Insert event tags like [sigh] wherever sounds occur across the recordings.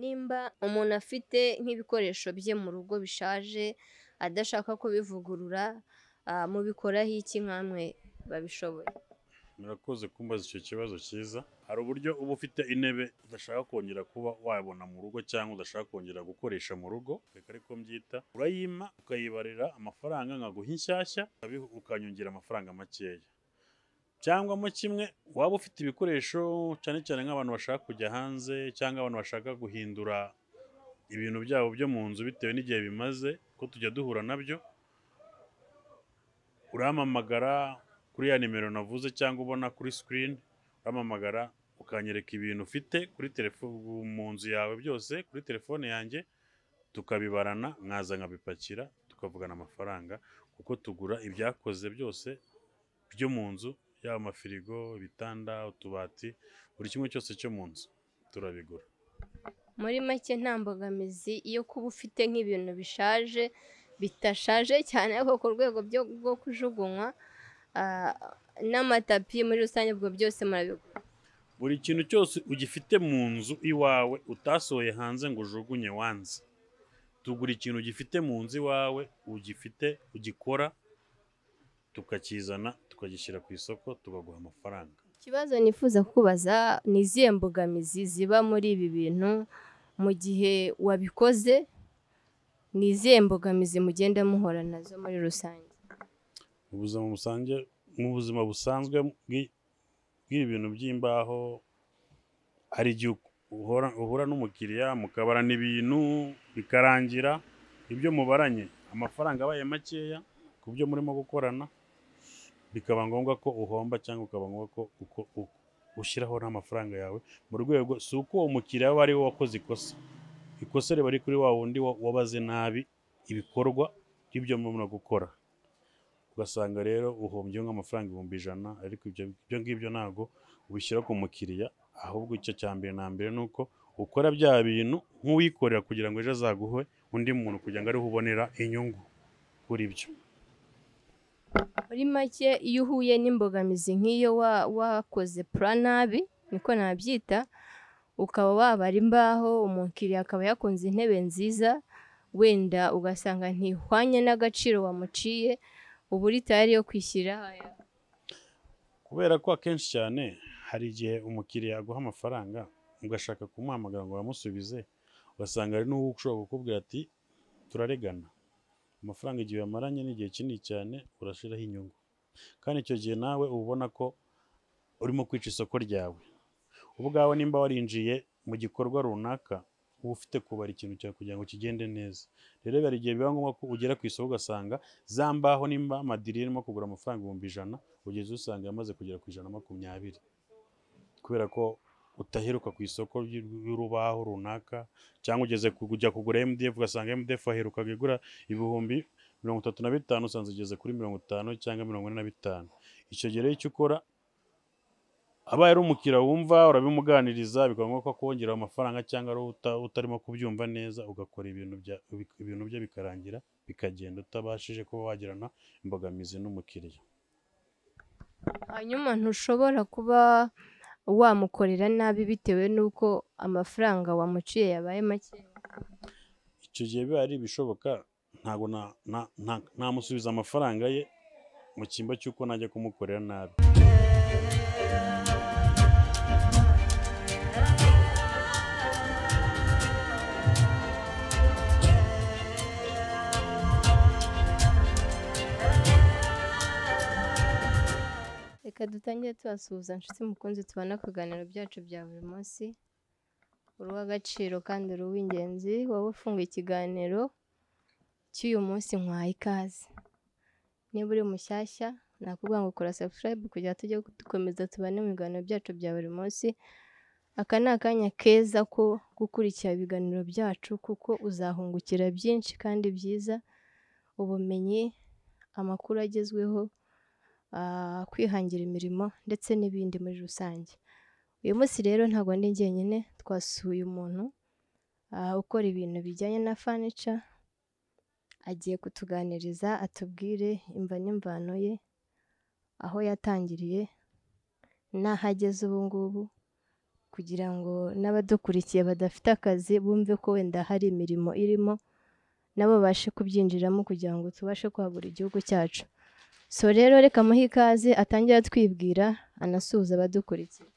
Nimba umuntu afite nk'ibikoresho bye mu rugo bishaje adashaka kubivugurura ah, mubikoraho iki nkamwe babishoboye? Murakoze kumbaza icyo kibazo cyiza, hari uburyo uba ufite intebe udashaka kongera kuba wabona mu rugo cyangwa udashaka kongera gukoresha mu rugo, reka ariko mbyita urayimpa ukayibarira amafaranga nkaguha inshyashya ukanyongera amafaranga makeya. cyangwa mo kimwe waba ufite ibikoresho cyane cyane nk'abantu bashaka kujya hanze cyangwa abantu bashaka guhindura ibintu byabo byo mu nzu bitewe n'igihe bimaze ko tujya duhura nabyo urampamagara kuri ya nimero navuze cyangwa ubona kuri sikirini urampamagara ukanyereka ibintu ufite kuri mu nzu yawe byose kuri telefone yanjye tukabibarana nkaza nkabipakira tukavugana amafaranga kuko tugura ibyakoze byose byo mu nzu yaba amafirigo ibitanda utubati buri kimwe cyose cyo mu nzu turabigura muri make nta mbogamizi iyo kuba ufite nk'ibintu bishaje bidashaje cyane ariko ku rwego rwo kujugunywa ah, n'amatapi muri rusange ubwo byose murabigura buri kintu cyose ugifite mu nzu iwawe utasohoye hanze ngo ujugunye wanze tugura ikintu gifite mu nzu iwawe ugifite ugikora tukakizana tukagishyira ku isoko tukaguha amafaranga ikibazo nifuza kubaza ni izihe mbogamizi ziba muri ibi bintu mu gihe wabikoze ni izihe mbogamizi mugenda muhora nazo muri rusange mu buzima busanzwe bw'ibintu by'imbaho hari igihe uhura n'umukiriya mukabarana ibintu bikarangira ibyo mubaranye amafaranga abaye makeya ku byo murimo gukorana bikaba ngombwa ko uhomba cyangwa ukaba ngombwa ko uko ushyiraho n'amafaranga yawe mu rwego si uko umukiriya mukiriya aba ari we wakoze ikosa ikosa riba ari kuri wa wundi wabaze nabi ibikorwa by'ibyo murimo gukora ugasanga rero uhombye nk'amafaranga ibihumbi ijana ariko ibyo ngibyo ntabwo ubishyira ku mukiriya ahubwo icyo cya mbere na mbere ni uko ukora bya bintu nk'uwikorera kugira ngo ejo azaguhe undi muntu kugira ngo ariho ubonera inyungu kuri byo muri make iyo uhuye n'imbogamizi nk'iyo wakoze pura niko nabyita ukaba wabara imbaho umukiriya akaba yakunze intebe nziza wenda ugasanga ntihwanye n'agaciro wamuciye uba uri yo kwishyira kubera ko akenshi cyane hari igihe umukiriya aguha amafaranga ugashaka kumuhamagara ngo bamusubize ugasanga hari n'uwo ushobora kukubwira ati turaregana Amafaranga igihe uyamaranye n'igihe kinini cyane urashiraho inyungu, kandi icyo gihe nawe uba ubona ko urimo kwica isoko ryawe. Ubwawe nimba warinjiye mu gikorwa runaka uba ufite kubara ikintu cyawe kugira ngo kigende neza. Rero hari igihe biba ngombwa ko ugera ku isoko ugasanga za mbaho nimba amadiriya irimo kugura amafaranga ibihumbi ijana, ugeze usanga yamaze kugera ku ijana makumyabiri kubera ko utaheruka ku isoko ry'urubaho runaka cyangwa ugeze kujya kugura MDF ugasanga MDF aherukaga igura ibihumbi mirongo itatu na bitanu usanze ugeze kuri mirongo itanu cyangwa mirongo ine na bitanu icyo gihe rero icyo ukora abaye ari umukiriya wumva urabimuganiriza bikaba ngombwa ko akongera amafaranga cyangwa ari utarimo kubyumva neza ugakora ibintu bye bikarangira bikagenda utabashije kuba wagirana imbogamizi n'umukiriya hanyuma ntushobora kuba wamukorera nabi bitewe n'uko amafaranga wamuciye yabaye make icyo gihe biba ari ibishoboka ntabwo namusubiza amafaranga ye mu cyimbo cy'uko najya kumukorera nabi Reka dutangire tubasuhuza nshuti mukunzi tubona ku biganiro byacu bya buri munsi, uri uw'agaciro kandi uri uw'ingenzi, wowe ufunguye ikiganiro cy'uyu munsi nkwaye ikaze. Niba uri mushyashya nakubwira ngo kora subscribe kugira ngo tujye dukomeza tubane mu biganiro byacu bya buri munsi, aka ni akanya keza ko gukurikira ibiganiro byacu kuko uzahungukira byinshi kandi byiza, ubumenyi, amakuru agezweho. Ah, kwihangira imirimo ndetse n'ibindi muri rusange, uyu munsi rero ntabwo ndi jyenyine twasuye umuntu ah, ukora ibintu bijyanye na fanica, agiye kutuganiriza atubwire imva n'imvano ye, aho yatangiriye n'aho ageze ubu ngubu kugira ngo n'abadukurikiye badafite akazi bumve ko wenda hari imirimo irimo nabo babashe kubyinjiramo kugira ngo tubashe kwagura igihugu cyacu. so rero reka amuhe ikaze atangira atwibwira anasuhuza abadukurikiye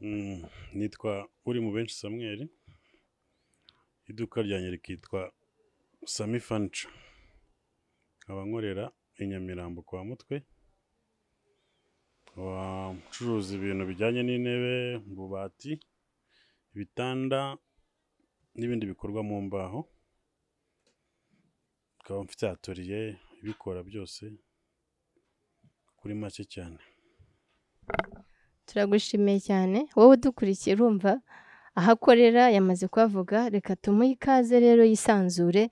mm, nitwa uri mu benshi samweri iduka ryanjye rikitwa sami fanica nkaba nkorera i nyamirambo kwa mutwe ucuruza ibintu bijyanye n'intebe ububati ibitanda n'ibindi bikorwa mu mbaho ukaba mfite atoriye ibikora byose kuri make cyane turagushimiye cyane wowe udukurikiye urumva aho akorera yamaze kuhavuga reka tumuhe ikaze rero yisanzure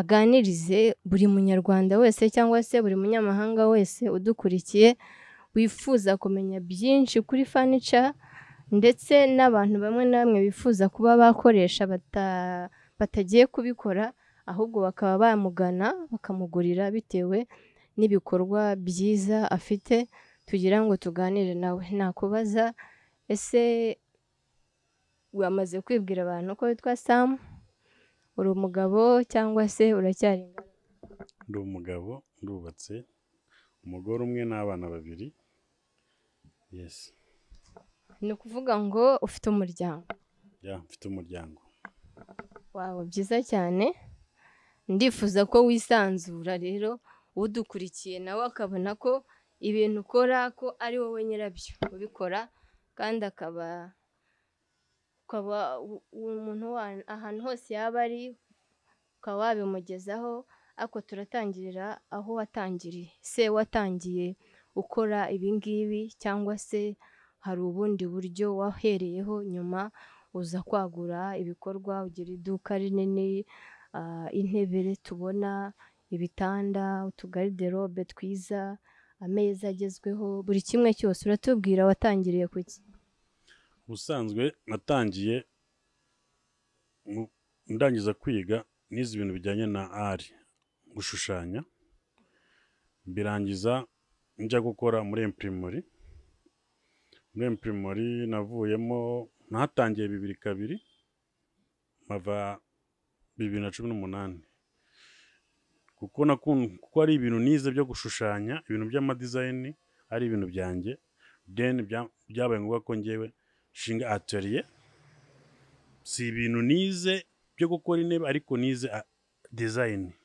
aganirize buri munyarwanda wese cyangwa se buri munyamahanga wese udukurikiye wifuza kumenya byinshi kuri fanica ndetse n'abantu bamwe na bamwe bifuza kuba bakoresha batagiye kubikora ahubwo bakaba bamugana bakamugurira bitewe n'ibikorwa byiza afite tugira ngo tuganire nawe, nakubaza ese wamaze kwibwira abantu ko witwa Sam? Uri umugabo cyangwa se uracyari Ndi umugabo, ndubatse, umugore umwe n'abana babiri, yesi. Ni ukuvuga ngo ufite umuryango? Ya, mfite umuryango. Wawu, byiza cyane. ndifuza ko wisanzura rero udukurikiye nawe akabona ko ibintu ukora ko ari wowe nyirabyo ubikora kandi akaba ukaba umuntu ahantu hose yaba ari ukaba wabimugezaho ariko turatangirira aho watangiriye se watangiye ukora ibingibi cyangwa se hari ubundi buryo wahereyeho nyuma uza kwagura ibikorwa ugira iduka rinini. Ah, intebere tubona, ibitanda, utugariderobe twiza, ameza agezweho, buri kimwe cyose. Uratubwira watangiriye ku ki? Ubusanzwe natangiye ndangiza kwiga nizi ibintu bijyanye na ari, gushushanya, birangiza njya gukora muri imprimerie, muri imprimerie navuyemo natangiye bibiri kabiri, mava bibiri na cumi n'umunani kuko kuko ari ibintu nize byo gushushanya ibintu by'amadizayini ari ibintu byanjye deni byabaye ngombwa ko ngewe nshinga atoriye si ibintu nize byo gukora intebe ariko nize dizayini ah,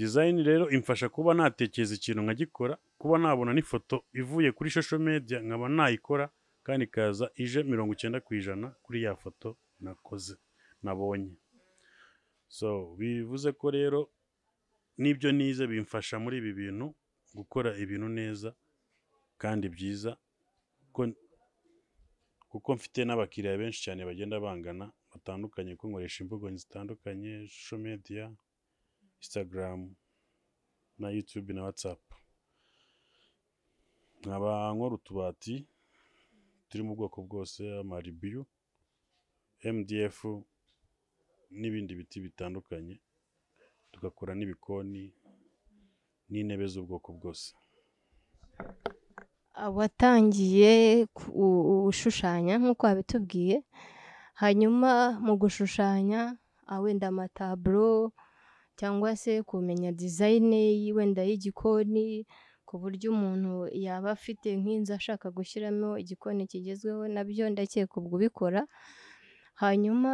dizayini rero imfasha kuba natekereza ikintu nkagikora kuba nabona n'ifoto ivuye kuri shosho mediya nkaba nayikora kandi ikaza ije mirongo icyenda ku ijana kuri ya foto nakoze nabonye so bivuze ko rero n'ibyo nize bimfasha muri ibi bintu gukora ibintu neza kandi byiza kuko mfite n'abakiriya benshi cyane bagenda bangana batandukanye ko nkoresha imbuga zitandukanye sosho mediya instagram na yutube na whatsapp nkaba nkora utubati turi mu bwoko bwose amaribiyu mdf n'ibindi biti bitandukanye, tugakora n'ibikoni n'intebe z'ubwoko bwose. Watangiye gushushanya nk'uko wabitubwiye, hanyuma mu gushushanya ah, wenda amataburo cyangwa se kumenya dizayine wenda y'igikoni, ku buryo umuntu yaba afite nk'inzu ashaka gushyiramo igikoni kigezweho nabyo byo ndakeka ubwo ubikora, hanyuma.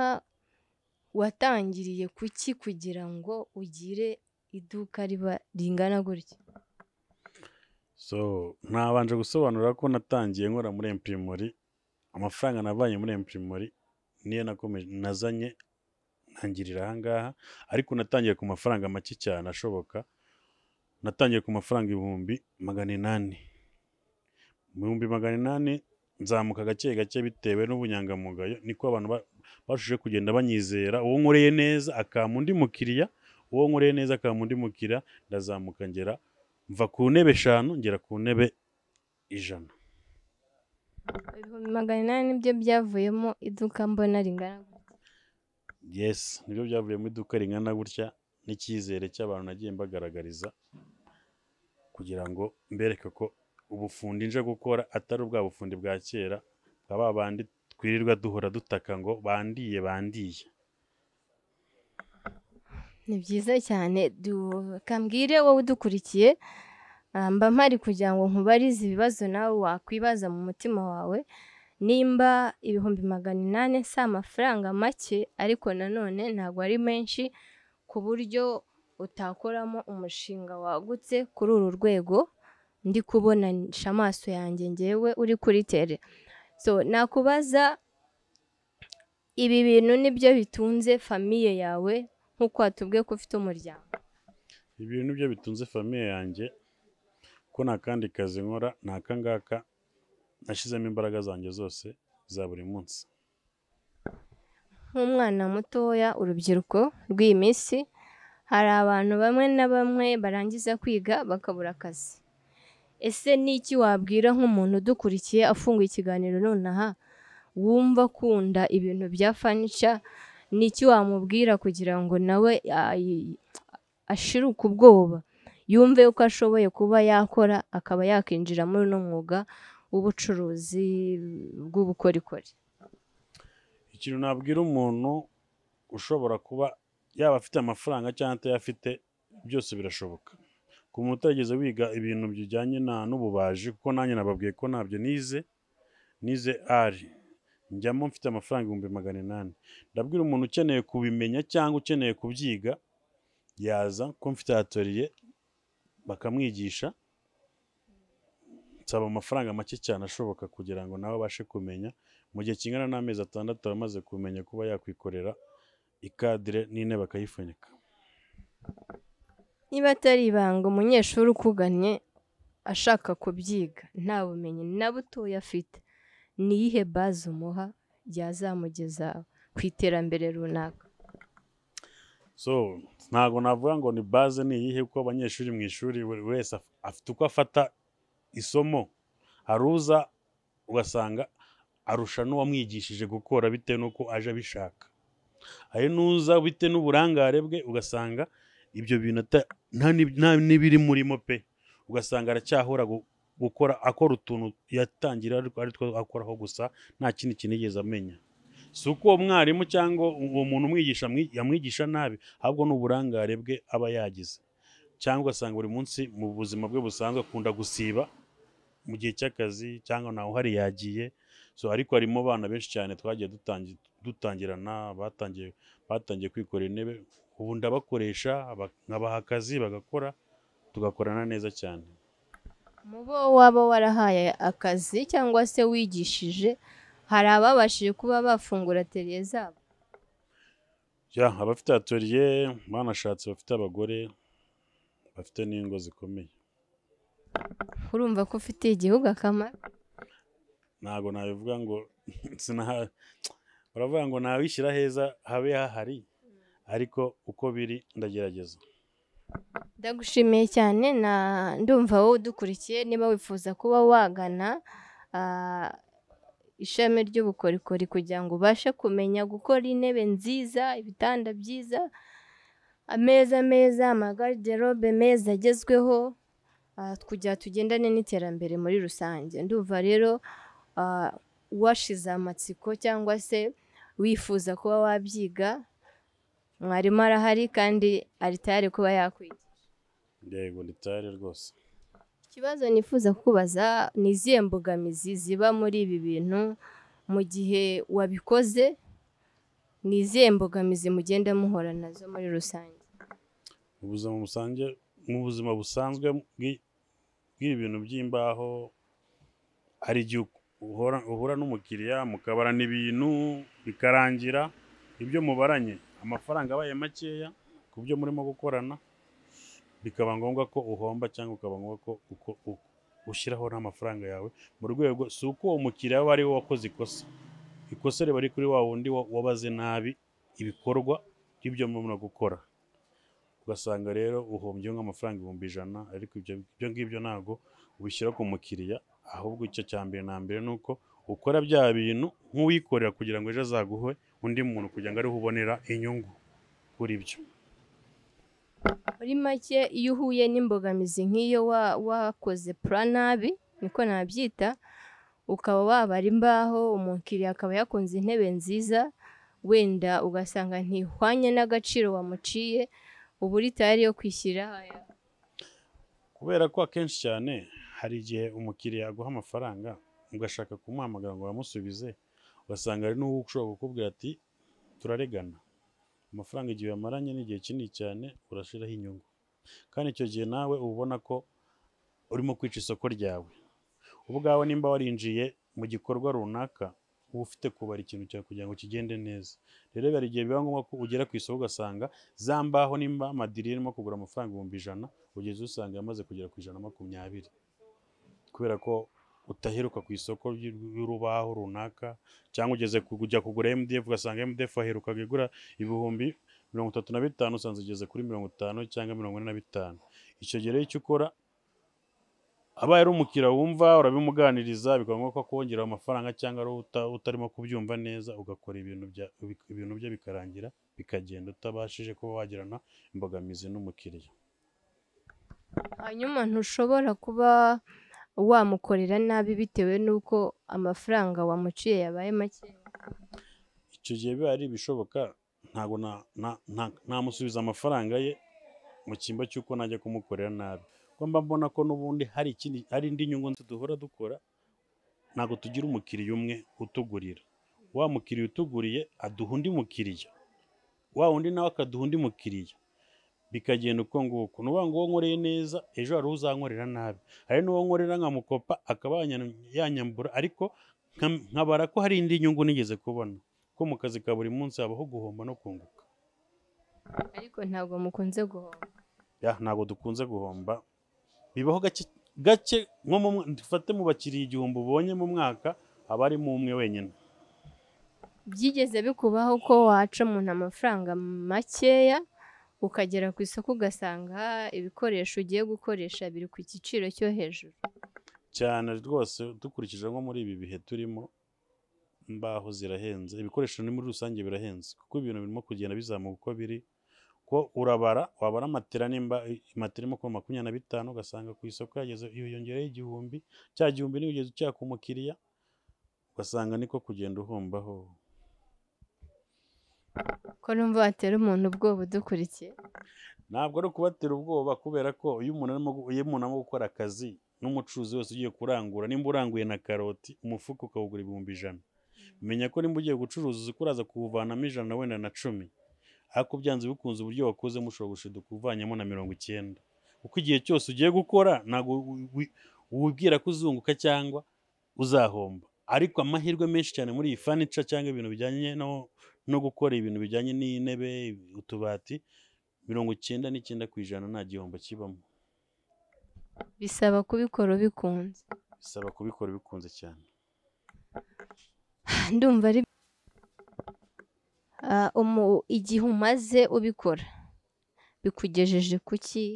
watangiriye kuki kugira ngo ugire iduka riba ringana gutya nabanje gusobanura ko natangiye nkora muri emuprimori amafaranga navanye muri emuprimori niyo nazanye ntangirira aha ariko natangiye ku mafaranga make cyane ashoboka natangiye ku mafaranga ibihumbi magana inani mu bihumbi magana inani nzamuka gake gake bitewe n'ubunyangamugayo niko abantu bashuje kugenda banyizera uwo nkoreye neza akampa undi mukiriya uwo nkoreye neza akampa undi mukiriya ndazamuka ngera mva ku ntebe eshanu ngera ku ntebe ijana ibihumbi magana inani nibyo byavuyemo iduka mbona ringana yesi nibyo byavuyemo iduka ringana gutya n'icyizere cy'abantu nagiye mbagaragariza kugira ngo mbereke ko ubufundi nje gukora atari ubwa bufundi bwa kera bwa babandi twirirwa duhora dutaka ngo bandiye bandiye ni byiza cyane dukambwire wowe udukurikiye ah, mba mpari kugira ngo nkubarize ibibazo nawe wakwibaza mu mutima wawe nimba ibihumbi magana inani si amafaranga make ariko nanone ntabwo ari menshi ku buryo utakoramo umushinga wagutse kuri uru rwego ndi kubona amaso yanjye ngewe uri kuri tere so nakubaza ibi bintu nibyo bitunze famiye yawe nk'uko watubwiye ko ufite umuryango ibi byo bitunze famiye yanjye ko nta kandi kazi nkora nta kangaka nashyizemo imbaraga zanjye zose za buri munsi nk'umwana mutoya urubyiruko rw'iyi minsi hari abantu bamwe na bamwe barangiza kwiga bakabura akazi ese ni iki wabwira nk'umuntu udukurikiye afunguye ikiganiro nonaha wumva akunda ibintu bya fanica iki wamubwira kugira ngo nawe ashiruke ubwoba yumve ko ashoboye kuba yakora akaba yakinjira muri uno mwuga w'ubucuruzi bw'ubukorikori ikintu nabwira umuntu ushobora kuba yaba afite amafaranga cyangwa atayafite byose birashoboka ku muntu utarigeze wiga ibintu bijyanye n'ububaji kuko nanjye nababwiye ko nabyo nize nize ari njyamo mfite amafaranga ibihumbi magana inani ndabwira umuntu ukeneye kubimenya cyangwa ukeneye kubyiga yaza ko mfite atoriye bakamwigisha nsaba amafaranga make cyane ashoboka kugira ngo nawe abashe kumenya mu gihe kingana n'amezi atandatu aba amaze kumenya kuba yakwikorera ikadire n'intebe akayifunyika niba atari ibanga umunyeshuri ukugannye ashaka kubyiga nta bumenyi na butoya afite niyihe iyihe baze umuha yazamugeza ku iterambere runaka so ntabwo navuga ngo ni baze ni iyihe kuko abanyeshuri mu ishuri buri wese afite uko afata isomo hari ugasanga arusha n'uwamwigishije gukora bitewe n'uko aje abishaka hari n'uza bitewe n'uburangare bwe ugasanga ibyo bintu nta n'ibiri murimo pe ugasanga aracyahora gukora akora utuntu yatangira ariko two akoraho gusa nta kindi kintu yigeze amenya si uko uwo mwarimu cyangwa uwo muntu umwigisha yamwigisha nabi ahubwo ni uburangare bwe aba yagize cyangwa ugasanga buri munsi mu buzima bwe busanzwe akunda gusiba mu gihe cy'akazi cyangwa ntawe uhari yagiye so ariko harimo abana benshi cyane twagiye dutangirana batangiye kwikorera intebe ubu ndabakoresha nkabaha akazi bagakora tugakorana neza cyane mu bo waba warahaye akazi cyangwa se wigishije hari ababashije kuba bafungura ateriye zabo abafite atoriye banashatse bafite abagore bafite n'ingo zikomeye urumva ko ufitiye igihugu akamaro ntabwo nabivuga ngo [laughs] uravuga ngo ntawishyira heza habe hahari ariko uko biri ndagerageza ndagushimiye cyane ndumva wowe udukurikiye niba wifuza kuba wagana ah, ishami ry'ubukorikori kugira ngo ubashe kumenya gukora intebe nziza ibitanda byiza ameza meza amagariderobe meza agezweho ah, kugira tugendane n'iterambere muri rusange ndumva rero ah, washize amatsiko cyangwa se wifuza kuba wabyiga mwarimu arahari kandi ari tayari kuba yakwigisha yego ni tayari rwose ikibazo nifuza kukubaza ni izihe mbogamizi ziba muri ibi bintu mu gihe wabikoze ni izihe mbogamizi mugenda muhora nazo muri rusange mu buzima busanzwe mu buzima busanzwe bw'ibintu by'imbaho hari igihe uhura n'umukiriya mukabara n’ibintu bikarangira ibyo mubaranye amafaranga abaye makeya ku byo murimo gukorana bikaba ngombwa ko uhomba cyangwa ukaba ngombwa ko ushyiraho n'amafaranga yawe mu rwego si uko uwo mukiriya aba ariwe wakoze ikosa ikosa riba ari kuri wa wundi wabaze nabi ibikorwa by'ibyo murimo gukora ugasanga rero uhombyeho nk'amafaranga ibihumbi ijana ariko ibyo ngibyo ntabwo ubishyira ku mukiriya ahubwo icyo cya mbere na mbere ni uko ukora bya bintu nk'uwikorera kugira ngo ejo azaguhe undi muntu kugira ngo ariho ubonera inyungu kuri byo muri make iyo uhuye n'imbogamizi nk'iyo wakoze pura niko nabyita ukaba wabara imbaho umukiriya akaba yakunze intebe nziza wenda ugasanga ntihwanye n'agaciro wamuciye uba uri yo kwishyira kubera ko akenshi cyane hari igihe umukiriya aguha amafaranga ugashaka kumuhamagara ngo bamusubize ugasanga hari n'uwo ushobora kukubwira ati turaregana amafaranga igihe yamaranye n'igihe kinini cyane urashiraho inyungu kandi icyo gihe nawe uba ubona ko urimo kwica isoko ryawe ubwawe nimba warinjiye mu gikorwa runaka uba ufite kubara ikintu cyawe kugira ngo kigende neza rero hari igihe biba ngombwa ko ugera ku isoko ugasanga za mbaho nimba amadiri irimo kugura amafaranga ibihumbi ijana ugeze usanga yamaze kugera ku ijana makumyabiri kubera ko utaheruka ku isoko ry'urubaho runaka cyangwa ugeze kujya kugura MDF ugasanga MDF aherukaga igura ibihumbi mirongo itatu na bitanu usanze ugeze kuri mirongo itanu cyangwa mirongo ine na bitanu icyo gihe icyo ukora abaye ari umukiriya wumva urabimuganiriza bikaba ngombwa ko wongera amafaranga cyangwa ari utarimo kubyumva neza ugakora ibintu bye bikarangira bikagenda utabashije kuba wagirana imbogamizi n'umukiriya hanyuma ntushobora kuba wamukorera nabi bitewe n'uko amafaranga wamuciye yabaye make icyo gihe biba ari ibishoboka ntabwo namusubiza amafaranga ye mu cyimba cy'uko najya kumukorera nabi ko mba mbona ko n'ubundi hari indi nyungu duhora dukora ntabwo tugira umukiriya umwe utugurira wa mukiriya utuguriye aduha undi mukiriya wa wundi nawe akaduha undi mukiriya bikagenda uko nguko ni ngo uwo nkoreye neza ejo hari uzankorera nabi hari n'uwo nkorera nkamukopa akaba yanyambura ariko nkabara ko hari indi nyungu nigeze kubona ko mu kazi ka buri munsi habaho guhomba no kunguka ariko ntabwo mukunze guhomba ntabwo dukunze guhomba bibaho gake gake nko dufate mu bakiriya igihumbi ubonye mu mwaka haba mu umwe wenyine byigeze bikubaho ko waca umuntu amafaranga makeya ukagera ku isoko ugasanga ibikoresho ugiye gukoresha biri ku giciro cyo hejuru cyane rwose dukurikije nko muri ibi bihe turimo imbaho zirahenze ibikoresho ni muri rusange birahenze kuko ibintu birimo kugenda bizamuka uko biri ko urabara wabara amatera nimba matera irimo kuba makumyabiri na bitanu ugasanga ku isoko yageze yiyongereho igihumbi cya gihumbi niyo ugeze ucyaka umukiriya ugasanga niko kugenda uhombaho ko numva watera umuntu ubwoba udukurikiye ntabwo ari ukubatera ubwoba kubera ko iyo umuntu arimo gukora akazi n'umucuruzi wese ugiye kurangura nimba uranguye na karoti umufuka ukawugura ibihumbi ijana menya ko nimba ugiye gucuruza uzi ko uraza kuwuvanamo ijana wenda na cumi ariko byanze bikunze uburyo wakoze mushobora gushiduka uvanyemo na mirongo icyenda kuko igihe cyose ugiye gukora ntabwo wibwira ko uzunguka cyangwa uzahomba ariko amahirwe menshi cyane muri iyi fanica cyangwa ibintu bijyanye no gukora ibintu bijyanye n'intebe utubati mirongo icyenda n'icyenda ku ijana nta gihombo kibamo bisaba kubikora ubikunze bisaba kubikora ubikunze cyane [sighs] ndumva ari ah, igihe umaze ubikora bikugejeje kuki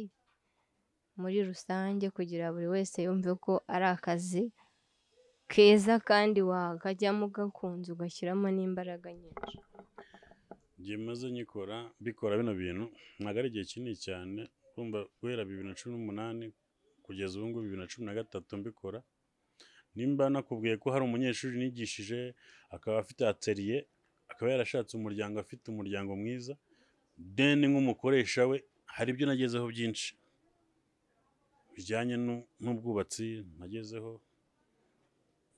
muri rusange kugira buri wese yumve ko ari akazi keza kandi wakajyamo ugakunze ugashyiramo n'imbaraga nyinshi igihe maze nyikora mbikora bino bintu ntabwo ari igihe kinini cyane urumva guhera bibiri na cumi n'umunani kugeza ubu ngubu bibiri na cumi na gatatu mbikora nimba nakubwiye ko hari umunyeshuri nigishije akaba afite ateriye akaba yarashatse umuryango afite umuryango mwiza deni nk'umukoresha we hari ibyo nagezeho byinshi bijyanye n'ubwubatsi nagezeho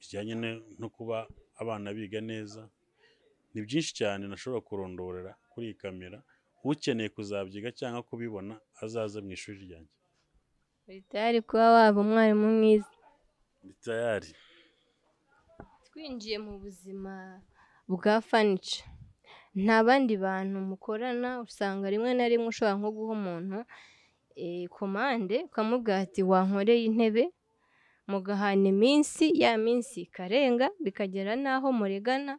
bijyanye no kuba abana biga neza ni byinshi cyane nashobora kurondorera kuri iyi kamera ukeneye kuzabyiga cyangwa kubibona azaze mu ishuri ryanjye uri kuba waba umwarimu mwiza ni twinjiye mu buzima bwa fanica nta bandi bantu mukorana usanga rimwe na rimwe ushobora nko guha umuntu komande eh, ukamubwira ati wankoreye intebe mugahana iminsi ya minsi ikarenga bikagera n'aho muregana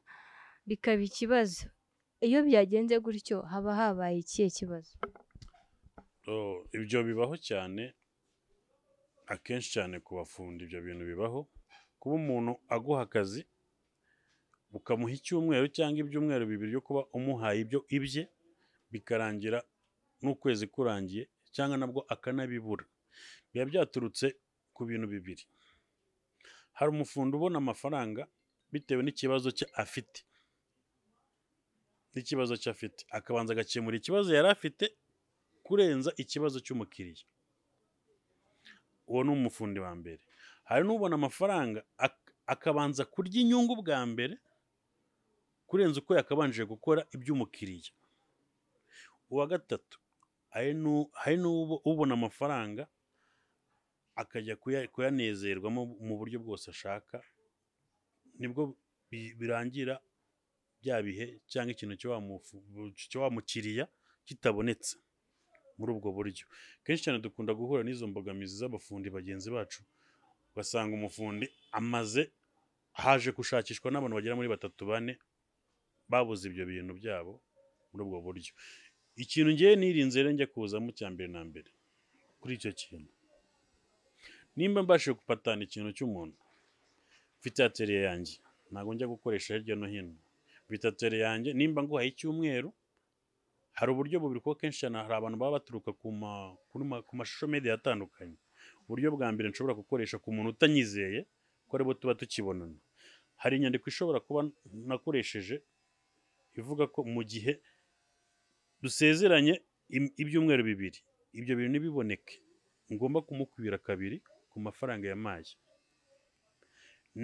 bikaba ikibazo iyo byagenze gutyo haba habaye ikihe kibazo ibyo bibaho cyane akenshi cyane ku bafundi ibyo bintu bibaho kuba umuntu aguha akazi ukamuha icyumweru cyangwa ibyumweru bibiri byo kuba umuhaye ibyo ibye bikarangira n'ukwezi kurangiye cyangwa nabwo akanabibura biba byaturutse ku bintu bibiri hari umufundo ubona amafaranga bitewe n'ikibazo cye afite n'ikibazo cye afite akabanza agakemura ikibazo yari afite kurenza ikibazo cy'umukiriya uwo ni umufundi wa mbere hari n'ubona amafaranga akabanza kurya inyungu bwa mbere kurenza uko yakabanjije gukora iby'umukiriya uwa gatatu hari n'ubona amafaranga akajya kuyanezerwamo mu buryo bwose ashaka nibwo birangira bya bihe cyangwa ikintu cyo wa kitabonetse muri ubwo buryo kenshi cyane dukunda guhura n'izo mbogamizi z'abafundi bagenzi bacu ugasanga umufundi amaze haje gushakishwa n'abantu bagera muri batatu bane babuze ibyo bintu byabo muri ubwo buryo ikintu ngewe nirinze rero njya kuzamo cya mbere na mbere kuri icyo kintu Nimba mbashije gupatana ikintu cy'umuntu, mfite atere yanjye ntabwo njya gukoresha hirya no hino, mfite atere yanjye nimba nguhaye icyumweru, hari uburyo bubiri kuko kenshi cyane hari abantu baba baturuka ku mashusho mediya atandukanye, uburyo bwa mbere nshobora gukoresha ku muntu utanyizeye kuko aribo tuba tukibonana, hari inyandiko ishobora kuba nakoresheje ivuga ko mu gihe dusezeranye ibyumweru bibiri, ibyo bintu ntibiboneke ngomba kumukubira kabiri ku mafaranga yampaye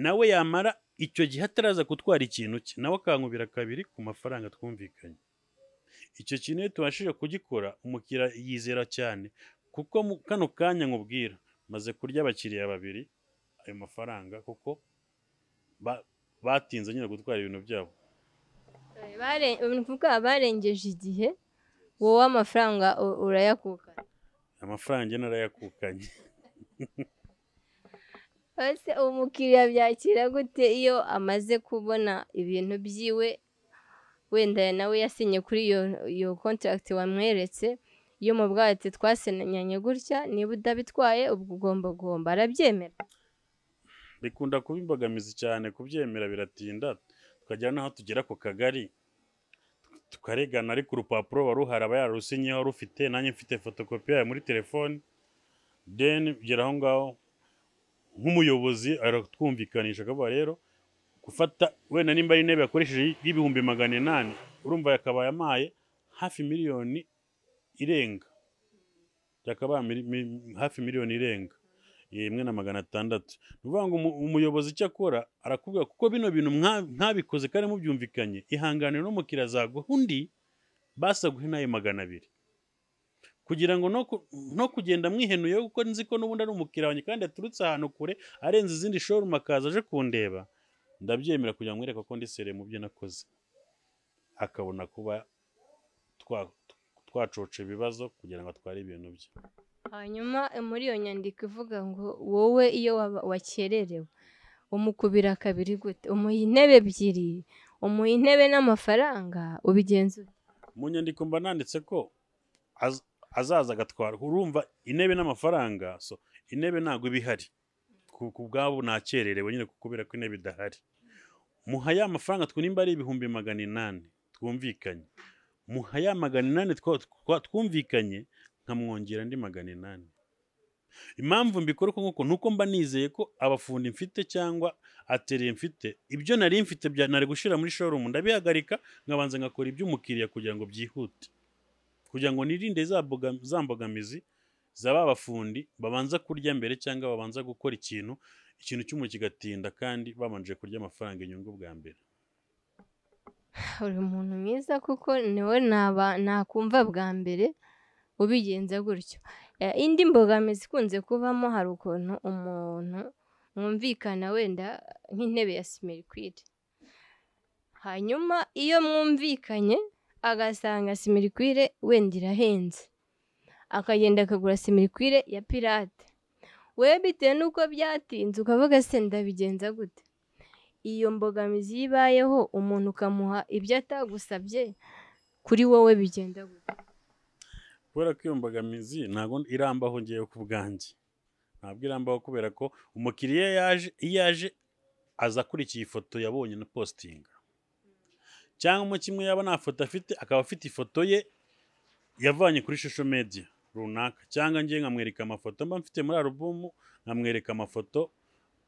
nawe yamara icyo gihe ataraza gutwara ikintu cye nawe akankubira kabiri ku mafaranga twumvikanye icyo kintu iyo tubashije kugikora umukiriya yizera cyane kuko mu kano kanya nkubwira maze kurya abakiriya babiri ayo mafaranga kuko batinze nyine gutwara ibintu byabo barengeje igihe wowe amafaranga urayakukanye amafaranga njye narayakukanye [laughs] Ese umukiriya byakira gute iyo amaze kubona ibintu byiwe wenda nawe yasinye kuri iyo kontaragiti wamweretse, yo mubwira ati twasinyanye gutya niba utabitwaye ubwo ugomba guhomba, arabyemera? Bikunda kuba imbogamizi cyane kubyemera biratinda, tukagera n'aho tugera ku kagari tukaregana ariko urupapuro waruhari aba yarusinyeho rufite nanjye mfite fotokopi muri telefoni deni bigera aho ngaho. nk'umuyobozi aratwumvikanisha akavuga rero gufata wenda nimba ari intebe yakoresheje y'ibihumbi magana inani urumva yakabaye amaye hafi miliyoni irenga yakabaye hafi miliyoni irenga imwe na magana atandatu ni ukuvuga ngo umuyobozi icyo akora arakubwira kuko bino bintu mwabikoze kandi mubyumvikanye ihangane n'umukiriya azaguha undi basaguhe n'ayo magana abiri kugira ngo no kugenda mwihenuye kuko nzi ko n'ubundi ari umukiriya wanjye kandi yaturutse ahantu kure arenze izindi shorumu akaza aje kundeba ndabyemera kugira ngo mwereke ko ndi sere mu byo nakoze akabona kuba twacoce ibibazo kugira ngo atware ibintu bye hanyuma eh, muri iyo nyandiko ivuga ngo wowe iyo wakererewe umukubira kabiri gute umuha intebe ebyiri umuha intebe n'amafaranga ubigenzura mu nyandiko mba nanditse ko azaza agatwara urumva intebe n'amafaranga so intebe ntabwo bihari ku bwabo nakererewe nyine kubera ko intebe idahari muha ya mafaranga twunimba ari ibihumbi magana inani twumvikanye muha ya magana inani twumvikanye nkamwongera andi magana inani impamvu mbikora uko nguko ni uko mba nizeye ko abafundi mfite cyangwa atereye mfite ibyo nari mfite nari gushyira muri shorumu ndabihagarika nkabanza ngakora iby'umukiriya kugira ngo byihute kugira ngo nirinde za mbogamizi zaba abafundi babanza kurya mbere cyangwa babanza gukora ikintu ikintu cy'umuntu kigatinda kandi babanje kurya amafaranga inyungu bwa mbere uri umuntu mwiza kuko ni niwe nakumva bwa mbere ubigenza gutyo indi mbogamizi ikunze kuvamo hari ukuntu umuntu mwumvikana wenda nk'intebe ya simirikwire hanyuma iyo mwumvikanye agasanga simirikwire wenda irahenze akagenda akagura simirikwire ya pirate we bitewe n'uko byatinze ukavuga se ndabigenza gute iyo mbogamizi iyo ibayeho umuntu ukamuha ibyo atagusabye kuri wowe bigenda gute kubera ko iyo mbogamizi ntabwo irambaho ngewe ku bwanjye ntabwo irambaho kubera ko umukiriya iyo yaje aza akurikiye ifoto yabonye na positinga cyangwa umu kimwe yaba nta foto afite akaba afite ifoto ye yavanye kuri shusho media runaka cyangwa ngiye nkamwereka amafoto mba mfite muri alubumu nkamwereka amafoto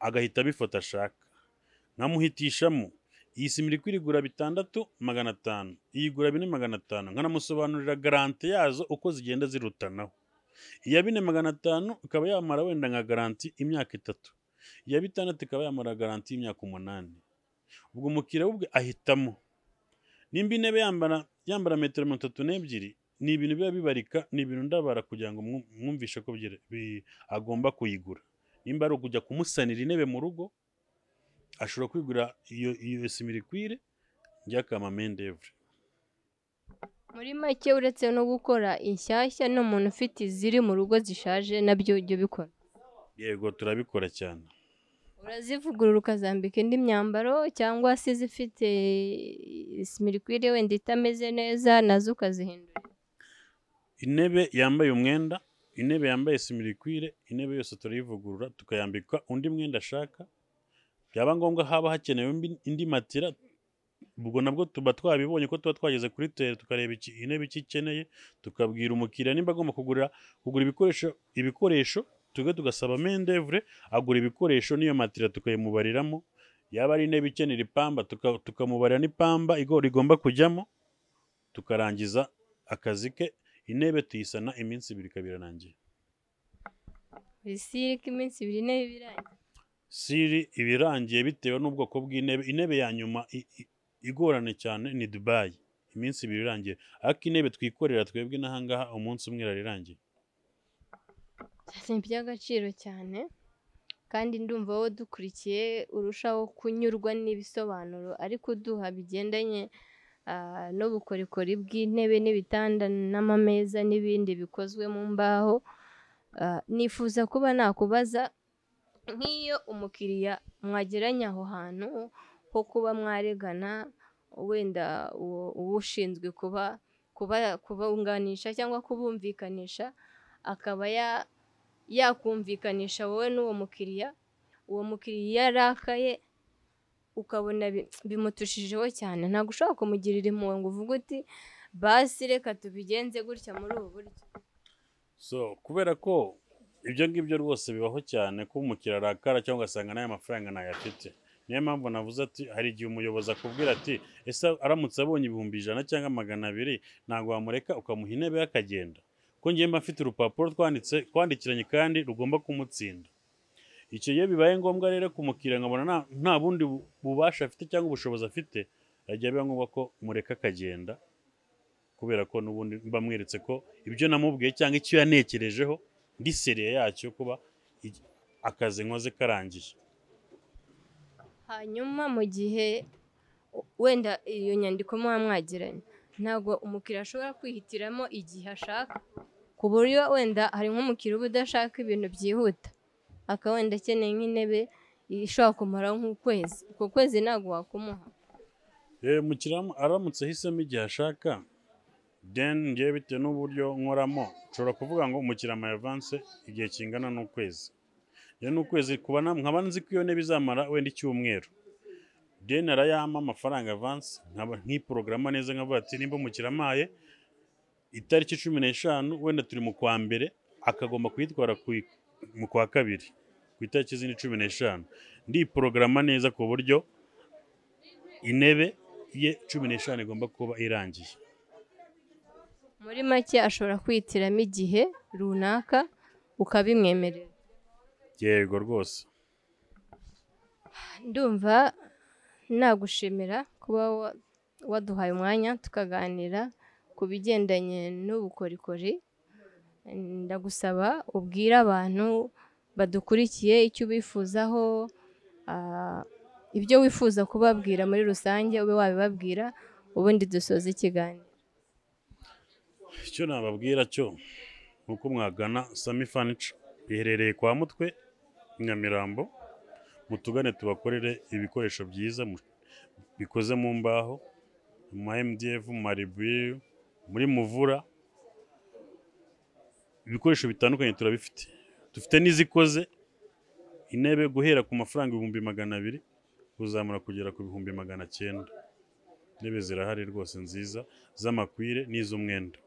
agahita abifata ashaka nkamuhitishamo iyi sima iri kwirigura bitandatu magana atanu iyigura bine magana atanu nkanamusobanurira garante yazo uko zigenda zirutanaho iya bine magana atanu ikaba yamara wenda nka garanti imyaka itatu iya bitandatu ikaba yamara garanti y'imyaka umunani ubwo umukiriya we ubwe ahitamo nimba intebe yambara yambara metero mirongo itatu n'ebyiri ni ibintu biba bibarika ni ibintu ndabara kugira ngo mwumvishe ko agomba kuyigura nimba ari ukujya kumusanira intebe mu rugo ashobora kwigura iyo iyo simirikwire njyakama mendevure muri make uretse no gukora inshyashya n'umuntu ufite iziri mu rugo zishaje nabyo ujya ubikora yego turabikora cyane urazivugurura ukazambika indi myambaro cyangwa se zifite simirikwire wenda itameze neza nazo ukazihindura intebe yambaye umwenda intebe yambaye simirikwire intebe yose turayivugurura tukayambika undi mwenda ashaka byaba ngombwa haba hakenewe indi matira ubwo nabwo tuba twabibonye ko tuba twageze kuri tere tukareba intebe icyo ikeneye tukabwira umukiriya niba agomba kugura kugura ibikoresho ibikoresho tujye tugasaba mendevure agura ibikoresho n'iyo matira tukayimubariramo yaba ari intebe ikenera ipamba tukamubarira n'ipamba igomba kujyamo tukarangiza akazi ke intebe tuyisana iminsi ibiri ikaba irarangiye siri ko iminsi ibiri intebe irangiye siri iba irangiye bitewe n'ubwoko bw'intebe intebe ya nyuma igoranye cyane ni dubayi iminsi ibiri irangiye ariko intebe twikorera twebwe n'ahangaha umunsi umwe irarirangiye ni agaciro cyane kandi ndumva wowe dukurikiye urushaho kunyurwa n'ibisobanuro ariko uduha bigendanye n'ubukorikori bw'intebe n'ibitanda n'amameza n'ibindi bikozwe mu mbaho, nifuza kuba nakubaza nk'iyo umukiriya mwageranye aho hantu ho kuba mwaregana wenda uwo ushinzwe kubunganisha cyangwa kubumvikanisha akaba ya yakumvikanisha wowe n'uwo mukiriya uwo mukiriya iyo arakaye ukabona bimutushijeho cyane ntabwo ushobora kumugirira impuhwe ngo uvuge uti basi reka tubigenze gutya muri ubu buryo so kubera ko ibyo ngibyo rwose bibaho cyane ko umukiriya arakara cyangwa ugasanga n'aya mafaranga ntayafite niyo mpamvu navuze ati hari igihe umuyobozi akubwira ati ese aramutse abonye ibihumbi ijana cyangwa magana abiri ntabwo wamureka ukamuha intebe y'akagenda ko ngiye mba mfite urupapuro twanditse twandikiranye kandi rugomba kumutsinda icyo iyo bibaye ngombwa rero kumukira nkabona nta bundi bubasha afite cyangwa ubushobozi afite ajya biba ngombwa ko mureka akagenda kubera ko n'ubundi mba mweretse ko ibyo namubwiye cyangwa icyo yanekerejeho ndi seriye yacyo kuba akazi nkoze karangiye hanyuma mu gihe wenda iyo nyandiko mwamwagiranye mwagiranye ntabwo umukiriya ashobora kwihitiramo igihe ashaka ku buryo wenda hari nk'umukiriya uba udashaka ibintu byihuta akaba wenda akeneye nk'intebe ishobora kumara nk'ukwezi uko kwezi ntabwo wakumuha eh, umukiriya aramutse ahisemo igihe ashaka deni ngewe bitewe n'uburyo nkoramo nshobora kuvuga ngo umukiriya amaye igihe kingana n'ukwezi rero n'ukwezi nkaba nzi ko iyo ntebe izamara wenda icyumweru deni arayampa amafaranga avanse nkiporogaramu neza nkavuga ati nimba umukiriya amaye itariki cumi n'eshanu wenda turi mu kwa mbere akagomba kuyitwara mu kwa kabiri ku itariki zindi cumi n'eshanu ndiporogaramu neza ku buryo intebe ye cumi n'eshanu igomba kuba irangiye muri make ashobora kwihitiramo igihe runaka ukabimwemerera yego rwose ndumva nagushimira kuba waduhaye umwanya tukaganira ku bigendanye n'ubukorikori, ndagusaba ubwire abantu badukurikiye icyo bifuzaho ibyo wifuza kubabwira muri rusange ube wabibabwira, ubundi dusoze ikiganiro. Icyo nababwira cyo ni uko mwagana Sami Furniture, iherereye kwa Mutwe, i Nyamirambo, mutugane tubakorere ibikoresho byiza bikoze mu mbaho, mu ma MDF, mu muri muvura ibikoresho bitandukanye turabifite dufite n'izikoze intebe guhera ku mafaranga ibihumbi magana abiri kuzamura kugera ku bihumbi magana cyenda intebe zirahari rwose nziza z'amakwire n'iz'umwenda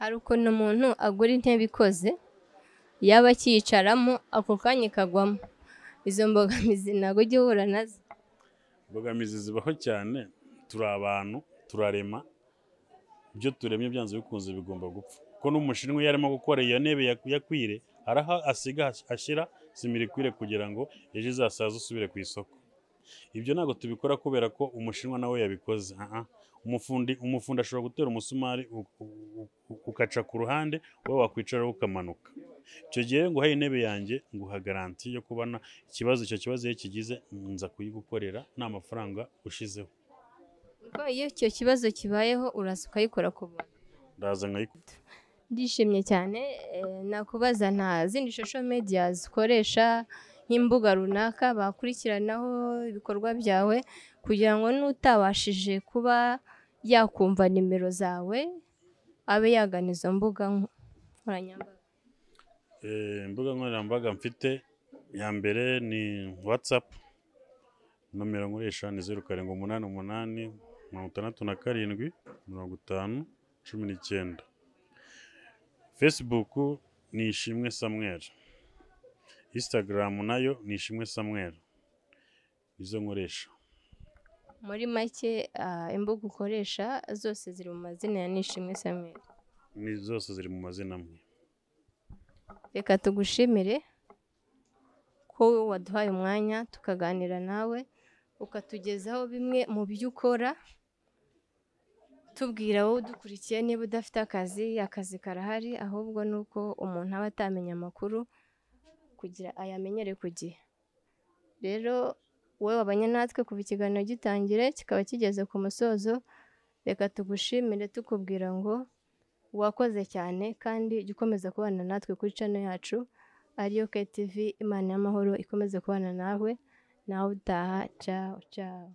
hari ukuntu umuntu agura intebe ikoze yaba akiyicaramo ako kanya ikagwamo izo mbogamizi ntabwo ujya uhura nazo imbogamizi zibaho cyane turi abantu turarema ibyo turemye byanze bikunze bigomba gupfa ko n'umushinwa iyo arimo gukora iyo ntebe yakwire araha asiga ashyira simirikwire kugira ngo ejo izasaze usubire ku isoko ibyo ntabwo tubikora kubera ko umushinwa nawe yabikoze umufundi umufundi ashobora gutera umusumari ukaca ku ruhande wowe wakwicara ukamanuka icyo gihe ngo uhaye intebe yanjye nguha garanti yo kubona ikibazo icyo kibazo iyo kigize nza kuyigukorera nta mafaranga ushizeho iyo icyo kibazo kibayeho uraza ukayikora ku buntu ndaza nkayikora ndishimye cyane eh, nakubaza nta zindi social media zikoresha nk'imbuga runaka bakurikiranaho ibikorwa byawe kugira ngo n'utabashije kuba yakumva nimero zawe abe yagana izo mbuga nkoranyambaga eh, imbuga nkoranyambaga mfite ya mbere ni watsapu nomero nkoresha ni zeru karindwi umunani umunani mirongo itandatu na karindwi mirongo itanu cumi n'icyenda fesibuku ni ishimwe samweri isitagaramu nayo ni ishimwe samweri izo nkoresha muri make imbuga ukoresha zose ziri mu mazina ya nishimwe samweri ni zose ziri mu mazina amwe reka tugushimire ko waduhaye umwanya tukaganira nawe ukatugezaho bimwe mu byo ukora tubwira wowe udukurikiye niba udafite akazi akazi karahari ahubwo ni uko umuntu aba atamenya amakuru kugira ayamenyere ku gihe rero wowe wabanye natwe kuva ikiganiro gitangire kikaba kigeze ku musozo reka tugushimire tukubwira ngo wakoze cyane kandi jya ukomeza kubana natwe kuri cano yacu ariyo KTV imana y'amahoro ikomeze kubana nawe nawe utaha caho caho